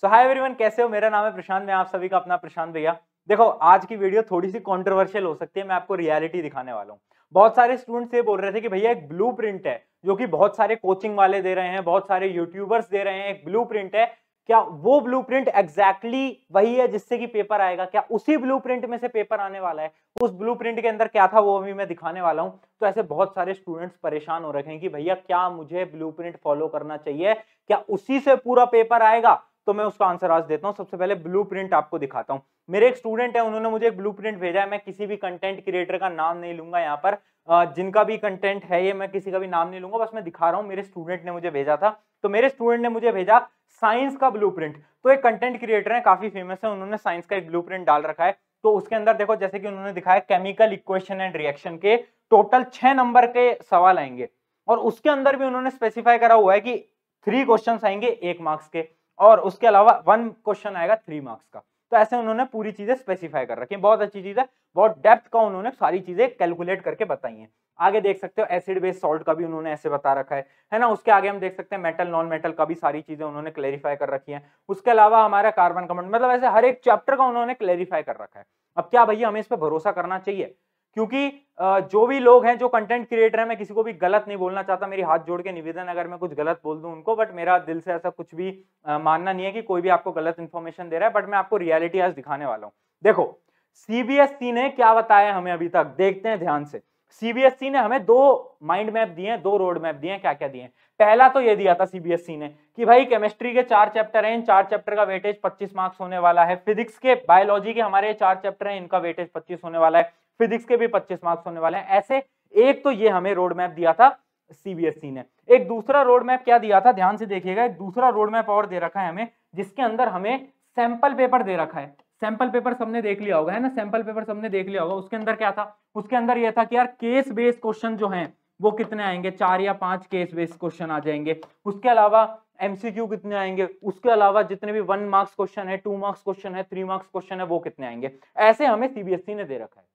सो hi everyone कैसे हो मेरा नाम है प्रशांत मैं आप सभी का अपना प्रशांत भैया देखो आज की वीडियो थोड़ी सी कंट्रोवर्शियल हो सकती है मैं आपको रियलिटी दिखाने वाला हूँ बहुत सारे स्टूडेंट्स ये बोल रहे थे कि भैया एक ब्लू है जो की बहुत सारे कोचिंग वाले दे रहे हैं बहुत सारे यूट्यूबर्स दे रहे हैं एक ब्लू है क्या वो ब्लू प्रिंट एग्जैक्टली वही है जिससे कि पेपर आएगा क्या उसी ब्लू प्रिंट में से पेपर आने वाला है उस ब्लू प्रिंट के अंदर क्या था वो अभी मैं दिखाने वाला हूँ तो ऐसे बहुत सारे स्टूडेंट्स परेशान हो रखे हैं कि भैया क्या मुझे ब्लू प्रिंट फॉलो करना चाहिए क्या उसी से पूरा पेपर आएगा तो मैं उसका आंसर आज देता हूँ सबसे पहले ब्लू आपको दिखाता हूँ मेरे एक स्टूडेंट है उन्होंने मुझे एक ब्लू भेजा है मैं किसी भी कंटेंट क्रिएटर का नाम नहीं लूंगा यहाँ पर जिनका भी कंटेंट है ये मैं किसी का भी नाम नहीं लूंगा बस मैं दिखा रहा हूँ मेरे स्टूडेंट ने मुझे भेजा था तो मेरे स्टूडेंट ने मुझे भेजा साइंस का ब्लू तो एक कंटेंट क्रिएटर है काफी फेमस है उन्होंने साइंस का एक ब्लू डाल रखा है तो उसके अंदर देखो जैसे कि उन्होंने दिखाया केमिकल इक्वेशन एंड रिएक्शन के टोटल छह नंबर के सवाल आएंगे और उसके अंदर भी उन्होंने स्पेसिफाई करा हुआ है कि थ्री क्वेश्चन आएंगे एक मार्क्स के और उसके अलावा वन क्वेश्चन आएगा थ्री मार्क्स का तो ऐसे उन्होंने पूरी चीजें स्पेसिफाई कर रखी है बहुत अच्छी चीज है बहुत डेप्थ का उन्होंने सारी चीजें कैलकुलेट करके बताई हैं आगे देख सकते हो एसिड बेस सॉल्ट का भी उन्होंने ऐसे बता रखा है है ना उसके आगे हम देख सकते हैं मेटल नॉन मेटल का भी सारी चीजें उन्होंने क्लेरिफाई कर रखी है उसके अलावा हमारा कार्बन कमेंट मतलब ऐसे हर एक चैप्टर का उन्होंने क्लेरिफाई कर रखा है अब क्या भैया हमें इस पर भरोसा करना चाहिए क्योंकि जो भी लोग हैं जो कंटेंट क्रिएटर हैं मैं किसी को भी गलत नहीं बोलना चाहता मेरी हाथ जोड़ के निवेदन अगर मैं कुछ गलत बोल दूं उनको बट मेरा दिल से ऐसा कुछ भी मानना नहीं है कि कोई भी आपको गलत इन्फॉर्मेशन दे रहा है बट मैं आपको रियलिटी आज दिखाने वाला हूँ देखो सीबीएसई ने क्या बताया हमें अभी तक देखते हैं ध्यान से सीबीएसई ने हमें दो माइंड मैप दिए दो रोड मैप दिए क्या क्या दिए पहला तो ये दिया था सीबीएसई ने कि भाई केमिस्ट्री के चार चैप्टर हैं इन चार चैप्टर का वेटेज 25 मार्क्स होने वाला है फिजिक्स के बायोलॉजी के हमारे चार चैप्टर हैं इनका वेटेज 25 होने वाला है फिजिक्स के भी पच्चीस मार्क्स होने वाले हैं ऐसे एक तो ये हमें रोड मैप दिया था सीबीएसई e ने एक दूसरा रोड मैप क्या दिया था ध्यान से देखिएगा एक दूसरा रोड मैप और दे रखा है हमें जिसके अंदर हमें सैंपल पेपर दे रखा है सैंपल पेपर सबने देख लिया होगा है ना सैंपल पेपर सबने देख लिया होगा उसके अंदर क्या था उसके अंदर यह था कि यार केस बेस्ड क्वेश्चन जो हैं वो कितने आएंगे चार या पांच केस बेस्ड क्वेश्चन आ जाएंगे उसके अलावा एमसीक्यू कितने आएंगे उसके अलावा जितने भी वन मार्क्स क्वेश्चन है टू मार्क्स क्वेश्चन है थ्री मार्क्स क्वेश्चन है वो कितने आएंगे ऐसे हमें सीबीएसई e ने दे रखा है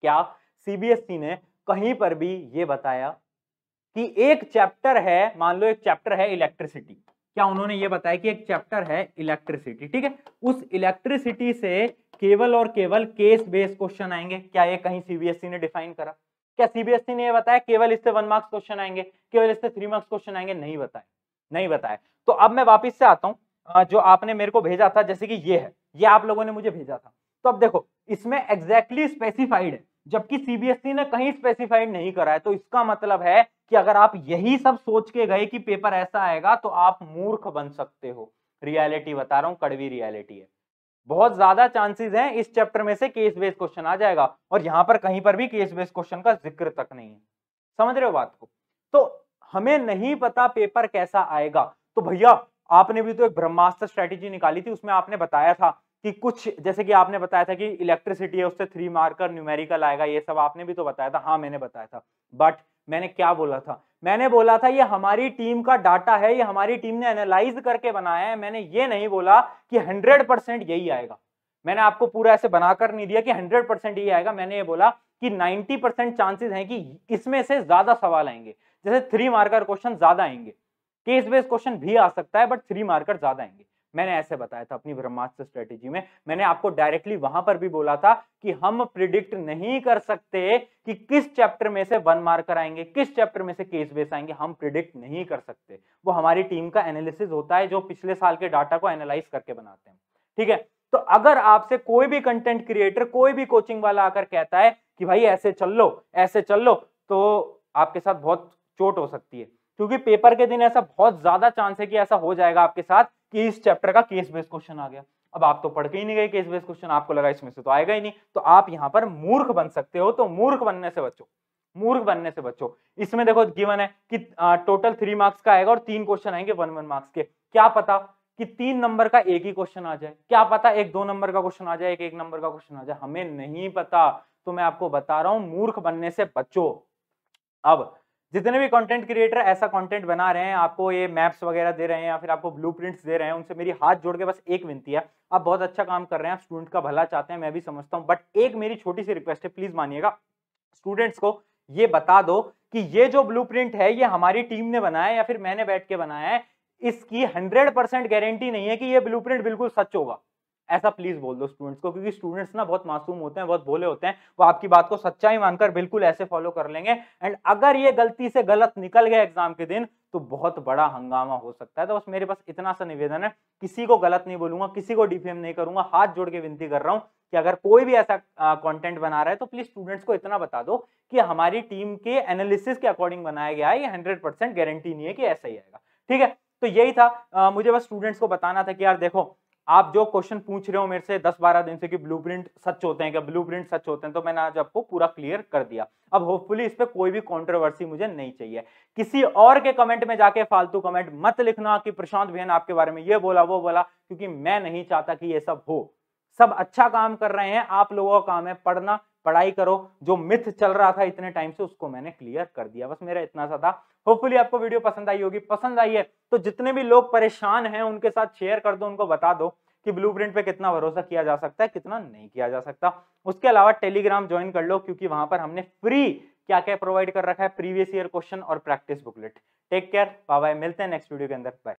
क्या सीबीएसई ने कहीं पर भी ये बताया कि एक चैप्टर है मान लो एक चैप्टर है इलेक्ट्रिसिटी क्या उन्होंने ये बताया कि एक चैप्टर है इलेक्ट्रिसिटी ठीक है उस इलेक्ट्रिसिटी से केवल और केवल केस बेस क्वेश्चन आएंगे क्या ये कहीं सीबीएसई ने डिफाइन करा क्या सीबीएसई ने यह बताया केवल इससे वन मार्क्स क्वेश्चन आएंगे केवल इससे थ्री मार्क्स क्वेश्चन आएंगे नहीं बताया नहीं बताया तो अब मैं वापिस से आता हूँ जो आपने मेरे को भेजा था जैसे कि ये है ये आप लोगों ने मुझे भेजा था तो अब देखो इसमें एग्जैक्टली exactly स्पेसिफाइड है जबकि सीबीएसई e ने कहीं स्पेसिफाइड नहीं करा है तो इसका मतलब है कि अगर आप यही सब सोच के गए कि पेपर ऐसा आएगा तो आप मूर्ख बन सकते हो रियलिटी बता रहा हूँ कड़वी रियलिटी है बहुत ज्यादा चांसेस हैं इस चैप्टर में से केस बेस्ड क्वेश्चन आ जाएगा और यहाँ पर कहीं पर भी केस बेस्ड क्वेश्चन का जिक्र तक नहीं है समझ रहे हो बात को तो हमें नहीं पता पेपर कैसा आएगा तो भैया आपने भी तो एक ब्रह्मास्त्र स्ट्रेटेजी निकाली थी उसमें आपने बताया था कि कुछ जैसे कि आपने बताया था कि इलेक्ट्रिसिटी है उससे थ्री मार्कर न्यूमेरिकल आएगा ये सब आपने भी तो बताया था हाँ मैंने बताया था बट मैंने क्या बोला था मैंने बोला था ये हमारी टीम का डाटा है ये हमारी टीम ने एनालाइज करके बनाया है मैंने ये नहीं बोला कि हंड्रेड परसेंट यही आएगा मैंने आपको पूरा ऐसे बनाकर नहीं दिया कि हंड्रेड परसेंट ये आएगा मैंने ये बोला कि नाइनटी परसेंट चांसेज है कि इसमें से ज्यादा सवाल आएंगे जैसे थ्री मार्कर क्वेश्चन ज्यादा आएंगे केस बेस्ड क्वेश्चन भी आ सकता है बट थ्री मार्कर ज्यादा आएंगे मैंने ऐसे बताया था अपनी ब्रह्मास्त्र स्ट्रेटेजी में मैंने आपको डायरेक्टली वहां पर भी बोला था कि हम प्रिडिक्ट नहीं कर सकते कि किस चैप्टर में से वन मार्क आएंगे किस चैप्टर में से केस बेस आएंगे हम प्रिडिक्ट नहीं कर सकते वो हमारी टीम का एनालिसिस होता है जो पिछले साल के डाटा को एनालाइज करके बनाते हैं ठीक है तो अगर आपसे कोई भी कंटेंट क्रिएटर कोई भी कोचिंग वाला आकर कहता है कि भाई ऐसे चल लो ऐसे चल लो तो आपके साथ बहुत चोट हो सकती है क्योंकि पेपर के दिन ऐसा बहुत ज्यादा चांस है कि ऐसा हो जाएगा आपके साथ कि इस चैप्टर का केस बेस्ड क्वेश्चन आ गया अब आप तो पढ़ के ही नहीं गए केस बेस्ड क्वेश्चन आपको लगा इसमें से तो आएगा ही नहीं तो आप यहाँ पर मूर्ख बन सकते हो तो मूर्ख बनने से बचो मूर्ख बनने से बचो इसमें देखो गिवन है कि टोटल थ्री मार्क्स का आएगा और तीन क्वेश्चन आएंगे वन वन मार्क्स के क्या पता कि तीन नंबर का एक ही क्वेश्चन आ जाए क्या पता एक दो नंबर का क्वेश्चन आ जाए एक एक नंबर का क्वेश्चन आ जाए हमें नहीं पता तो मैं आपको बता रहा हूं मूर्ख बनने से बचो अब जितने भी कंटेंट क्रिएटर ऐसा कंटेंट बना रहे हैं आपको ये मैप्स वगैरह दे रहे हैं या फिर आपको ब्लूप्रिंट्स दे रहे हैं उनसे मेरी हाथ जोड़ के बस एक विनती है आप बहुत अच्छा काम कर रहे हैं आप स्टूडेंट का भला चाहते हैं मैं भी समझता हूँ बट एक मेरी छोटी सी रिक्वेस्ट है प्लीज मानिएगा स्टूडेंट्स को ये बता दो कि ये जो ब्लू है ये हमारी टीम ने बनाया या फिर मैंने बैठ के बनाया है इसकी हंड्रेड परसेंट गारंटी नहीं है कि ये ब्लू बिल्कुल सच होगा ऐसा प्लीज बोल दो स्टूडेंट्स को क्योंकि स्टूडेंट्स ना बहुत मासूम होते हैं बहुत भोले होते हैं वो आपकी बात को सच्चाई मानकर बिल्कुल ऐसे फॉलो कर लेंगे एंड अगर ये गलती से गलत निकल गया एग्जाम के दिन तो बहुत बड़ा हंगामा हो सकता है तो बस मेरे पास इतना सा निवेदन है किसी को गलत नहीं बोलूंगा किसी को डिफेम नहीं करूंगा हाथ जोड़ के विनती कर रहा हूँ कि अगर कोई भी ऐसा कंटेंट बना रहा है तो प्लीज स्टूडेंट्स को इतना बता दो कि हमारी टीम के एनालिसिस के अकॉर्डिंग बनाया गया है ये हंड्रेड परसेंट गारंटी नहीं है कि ऐसा ही आएगा ठीक है तो यही था आ, मुझे बस स्टूडेंट्स को बताना था कि यार देखो आप जो क्वेश्चन पूछ रहे हो मेरे से दस बारह दिन से कि प्रिंट सच होते हैं क्या प्रिंट सच होते हैं तो मैंने आज आपको पूरा क्लियर कर दिया अब होपफुली इस पर कोई भी कॉन्ट्रोवर्सी मुझे नहीं चाहिए किसी और के कमेंट में जाके फालतू कमेंट मत लिखना कि प्रशांत बहन आपके बारे में ये बोला वो बोला क्योंकि मैं नहीं चाहता कि ये सब हो सब अच्छा काम कर रहे हैं आप लोगों का काम है पढ़ना पढ़ाई करो जो मिथ चल रहा था इतने टाइम से उसको मैंने क्लियर कर दिया बस मेरा इतना सा था होपफुली आपको वीडियो पसंद आई होगी पसंद आई है तो जितने भी लोग परेशान हैं उनके साथ शेयर कर दो उनको बता दो कि ब्लूप्रिंट पे कितना भरोसा किया जा सकता है कितना नहीं किया जा सकता उसके अलावा टेलीग्राम ज्वाइन कर लो क्योंकि वहां पर हमने फ्री क्या क्या प्रोवाइड कर रखा है प्रीवियस ईयर क्वेश्चन और practice booklet take care bye मिलते हैं नेक्स्ट वीडियो के अंदर बाय